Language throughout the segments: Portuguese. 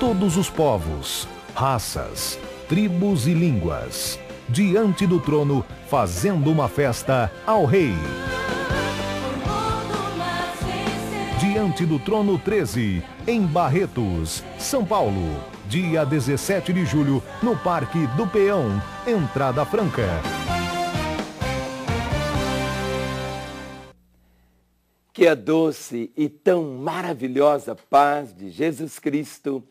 todos os povos, raças, tribos e línguas, diante do trono, fazendo uma festa ao Rei. Diante do Trono 13, em Barretos, São Paulo, dia 17 de julho, no Parque do Peão, Entrada Franca. Que a doce e tão maravilhosa paz de Jesus Cristo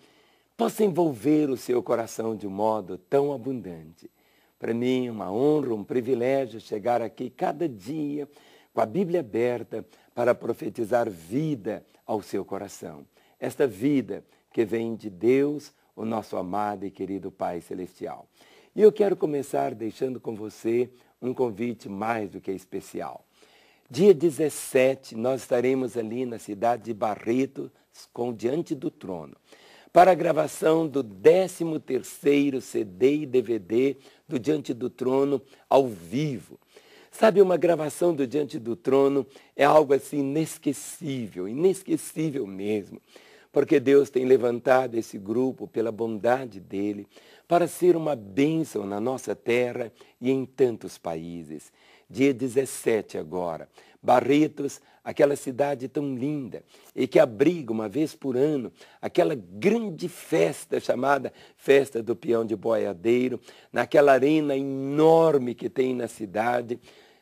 possa envolver o seu coração de um modo tão abundante. Para mim é uma honra, um privilégio chegar aqui cada dia com a Bíblia aberta para profetizar vida ao seu coração. Esta vida que vem de Deus, o nosso amado e querido Pai Celestial. E eu quero começar deixando com você um convite mais do que especial. Dia 17, nós estaremos ali na cidade de Barreto, com diante do trono para a gravação do 13º CD e DVD do Diante do Trono ao vivo. Sabe, uma gravação do Diante do Trono é algo assim inesquecível, inesquecível mesmo, porque Deus tem levantado esse grupo pela bondade dele para ser uma bênção na nossa terra e em tantos países. Dia 17 agora, Barretos, aquela cidade tão linda e que abriga uma vez por ano aquela grande festa chamada Festa do Peão de Boiadeiro, naquela arena enorme que tem na cidade.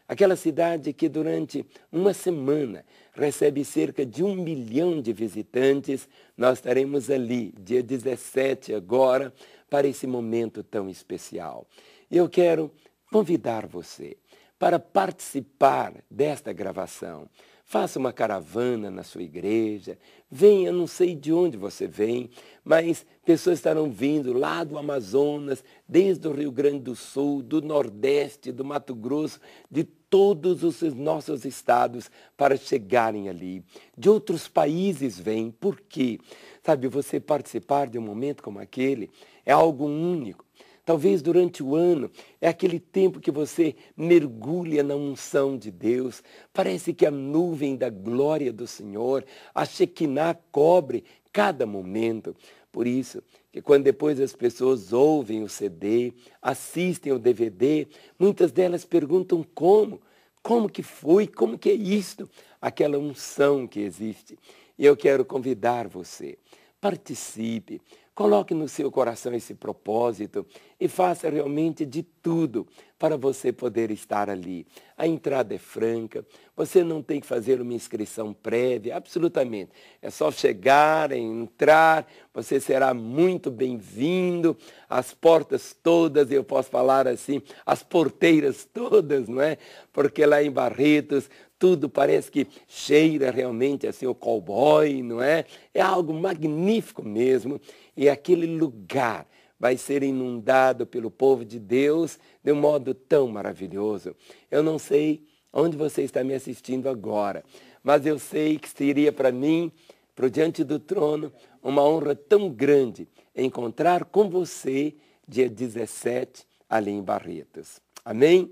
Aquela cidade que durante uma semana recebe cerca de um milhão de visitantes, nós estaremos ali, dia 17 agora, para esse momento tão especial. Eu quero convidar você para participar desta gravação. Faça uma caravana na sua igreja, venha, não sei de onde você vem, mas pessoas estarão vindo lá do Amazonas, desde o Rio Grande do Sul, do Nordeste, do Mato Grosso, de todos os nossos estados para chegarem ali. De outros países vêm, porque, sabe, você participar de um momento como aquele é algo único. Talvez durante o ano é aquele tempo que você mergulha na unção de Deus. Parece que a nuvem da glória do Senhor, a Shekinah cobre cada momento. Por isso, que quando depois as pessoas ouvem o CD, assistem o DVD, muitas delas perguntam como, como que foi, como que é isto, aquela unção que existe. E eu quero convidar você, participe, Coloque no seu coração esse propósito e faça realmente de tudo para você poder estar ali. A entrada é franca, você não tem que fazer uma inscrição prévia, absolutamente. É só chegar, entrar, você será muito bem-vindo. As portas todas, eu posso falar assim, as porteiras todas, não é? Porque lá em Barretos tudo parece que cheira realmente assim o cowboy, não é? É algo magnífico mesmo. E aquele lugar vai ser inundado pelo povo de Deus de um modo tão maravilhoso. Eu não sei onde você está me assistindo agora, mas eu sei que seria para mim, para diante do trono, uma honra tão grande encontrar com você dia 17 ali em Barretos. Amém?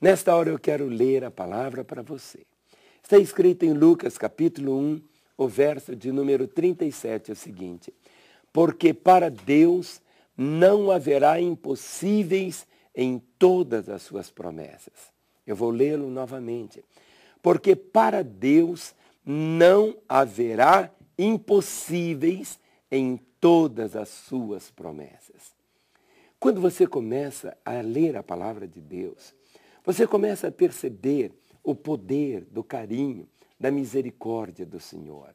Nesta hora eu quero ler a palavra para você. Está escrito em Lucas capítulo 1, o verso de número 37, é o seguinte: Porque para Deus não haverá impossíveis em todas as suas promessas. Eu vou lê-lo novamente. Porque para Deus não haverá impossíveis em todas as suas promessas. Quando você começa a ler a palavra de Deus, você começa a perceber o poder do carinho, da misericórdia do Senhor.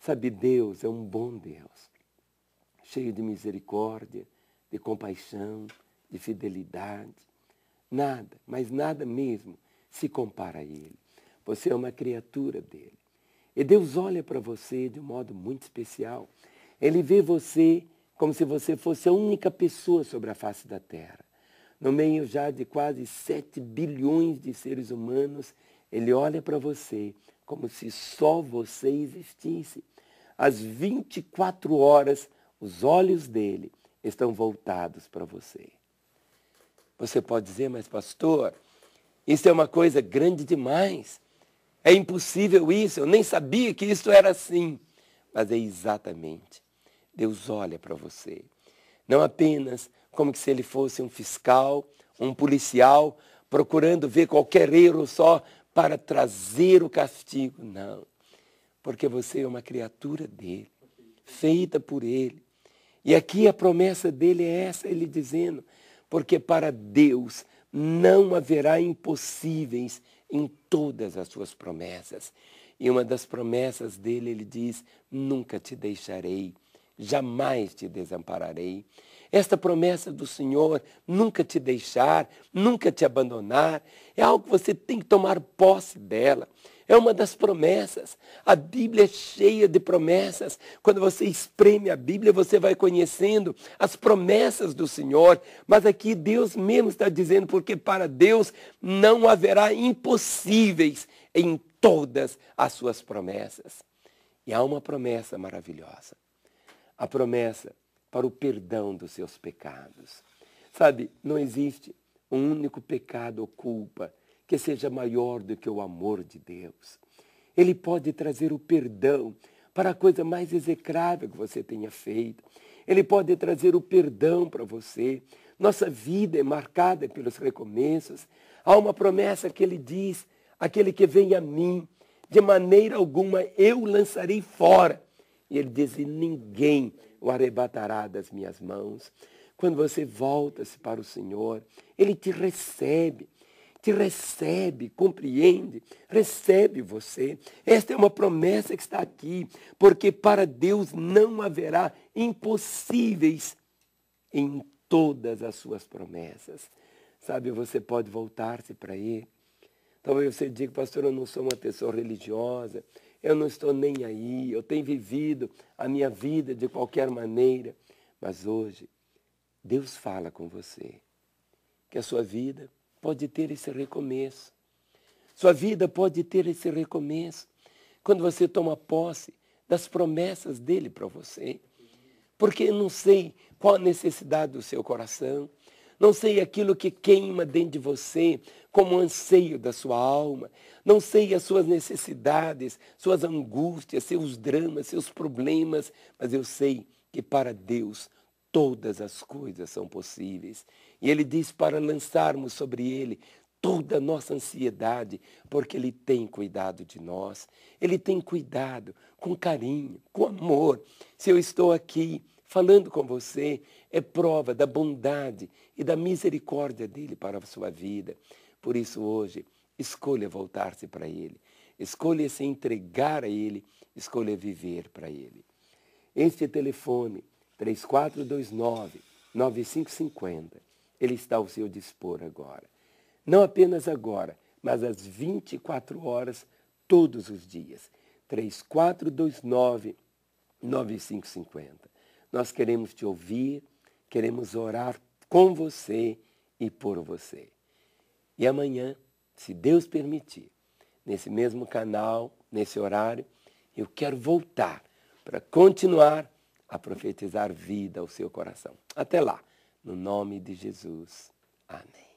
Sabe, Deus é um bom Deus, cheio de misericórdia, de compaixão, de fidelidade. Nada, mas nada mesmo se compara a Ele. Você é uma criatura dele. E Deus olha para você de um modo muito especial. Ele vê você como se você fosse a única pessoa sobre a face da terra no meio já de quase 7 bilhões de seres humanos, ele olha para você como se só você existisse. Às 24 horas, os olhos dele estão voltados para você. Você pode dizer, mas pastor, isso é uma coisa grande demais. É impossível isso, eu nem sabia que isso era assim. Mas é exatamente. Deus olha para você. Não apenas como se ele fosse um fiscal, um policial, procurando ver qualquer erro só para trazer o castigo. Não. Porque você é uma criatura dele, feita por ele. E aqui a promessa dele é essa, ele dizendo, porque para Deus não haverá impossíveis em todas as suas promessas. E uma das promessas dele, ele diz: Nunca te deixarei, jamais te desampararei. Esta promessa do Senhor, nunca te deixar, nunca te abandonar, é algo que você tem que tomar posse dela. É uma das promessas. A Bíblia é cheia de promessas. Quando você espreme a Bíblia, você vai conhecendo as promessas do Senhor. Mas aqui Deus mesmo está dizendo, porque para Deus não haverá impossíveis em todas as suas promessas. E há uma promessa maravilhosa. A promessa para o perdão dos seus pecados. Sabe, não existe um único pecado ou culpa que seja maior do que o amor de Deus. Ele pode trazer o perdão para a coisa mais execrável que você tenha feito. Ele pode trazer o perdão para você. Nossa vida é marcada pelos recomeços. Há uma promessa que ele diz: aquele que vem a mim, de maneira alguma eu lançarei fora. E ele diz: e ninguém o arrebatará das minhas mãos. Quando você volta-se para o Senhor, Ele te recebe, te recebe, compreende, recebe você. Esta é uma promessa que está aqui, porque para Deus não haverá impossíveis em todas as suas promessas. Sabe, você pode voltar-se para Ele. Talvez você diga, pastor, eu não sou uma pessoa religiosa, eu não estou nem aí, eu tenho vivido a minha vida de qualquer maneira. Mas hoje, Deus fala com você que a sua vida pode ter esse recomeço. Sua vida pode ter esse recomeço quando você toma posse das promessas dele para você. Porque eu não sei qual a necessidade do seu coração, não sei aquilo que queima dentro de você como anseio da sua alma. Não sei as suas necessidades, suas angústias, seus dramas, seus problemas, mas eu sei que para Deus todas as coisas são possíveis. E Ele diz para lançarmos sobre Ele toda a nossa ansiedade, porque Ele tem cuidado de nós. Ele tem cuidado com carinho, com amor. Se eu estou aqui falando com você, é prova da bondade e da misericórdia dele para a sua vida. Por isso, hoje, escolha voltar-se para ele, escolha se entregar a ele, escolha viver para ele. Este telefone, 3429-9550, ele está ao seu dispor agora. Não apenas agora, mas às 24 horas, todos os dias. 3429 9550. Nós queremos te ouvir, queremos orar com você e por você. E amanhã, se Deus permitir, nesse mesmo canal, nesse horário, eu quero voltar para continuar a profetizar vida ao seu coração. Até lá, no nome de Jesus. Amém.